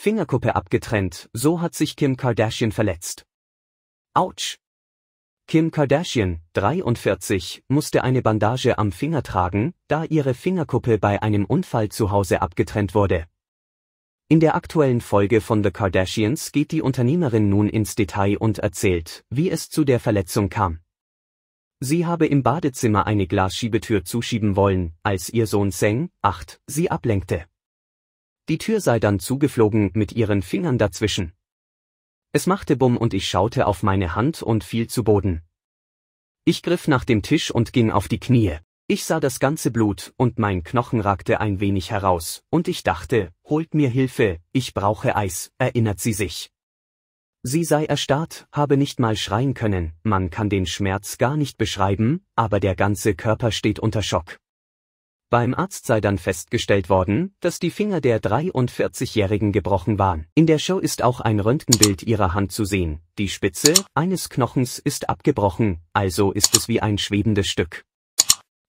Fingerkuppe abgetrennt, so hat sich Kim Kardashian verletzt. Autsch! Kim Kardashian, 43, musste eine Bandage am Finger tragen, da ihre Fingerkuppe bei einem Unfall zu Hause abgetrennt wurde. In der aktuellen Folge von The Kardashians geht die Unternehmerin nun ins Detail und erzählt, wie es zu der Verletzung kam. Sie habe im Badezimmer eine Glasschiebetür zuschieben wollen, als ihr Sohn Seng, 8, sie ablenkte. Die Tür sei dann zugeflogen mit ihren Fingern dazwischen. Es machte Bumm und ich schaute auf meine Hand und fiel zu Boden. Ich griff nach dem Tisch und ging auf die Knie. Ich sah das ganze Blut und mein Knochen ragte ein wenig heraus, und ich dachte, holt mir Hilfe, ich brauche Eis, erinnert sie sich. Sie sei erstarrt, habe nicht mal schreien können, man kann den Schmerz gar nicht beschreiben, aber der ganze Körper steht unter Schock. Beim Arzt sei dann festgestellt worden, dass die Finger der 43-Jährigen gebrochen waren. In der Show ist auch ein Röntgenbild ihrer Hand zu sehen. Die Spitze eines Knochens ist abgebrochen, also ist es wie ein schwebendes Stück.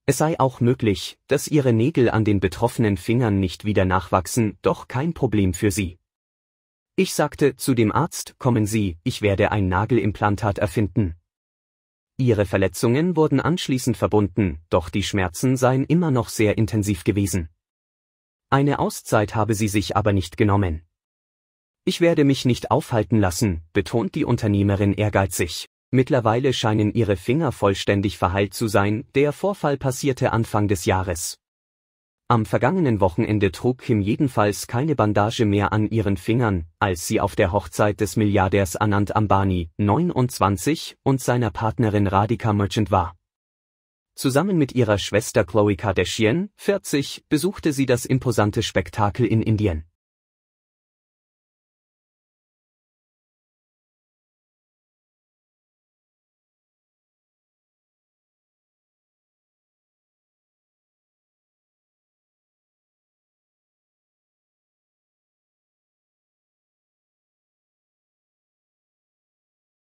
Es sei auch möglich, dass ihre Nägel an den betroffenen Fingern nicht wieder nachwachsen, doch kein Problem für sie. Ich sagte zu dem Arzt, kommen Sie, ich werde ein Nagelimplantat erfinden. Ihre Verletzungen wurden anschließend verbunden, doch die Schmerzen seien immer noch sehr intensiv gewesen. Eine Auszeit habe sie sich aber nicht genommen. Ich werde mich nicht aufhalten lassen, betont die Unternehmerin ehrgeizig. Mittlerweile scheinen ihre Finger vollständig verheilt zu sein, der Vorfall passierte Anfang des Jahres. Am vergangenen Wochenende trug Kim jedenfalls keine Bandage mehr an ihren Fingern, als sie auf der Hochzeit des Milliardärs Anand Ambani, 29, und seiner Partnerin Radhika Merchant war. Zusammen mit ihrer Schwester Chloe Kardashian, 40, besuchte sie das imposante Spektakel in Indien.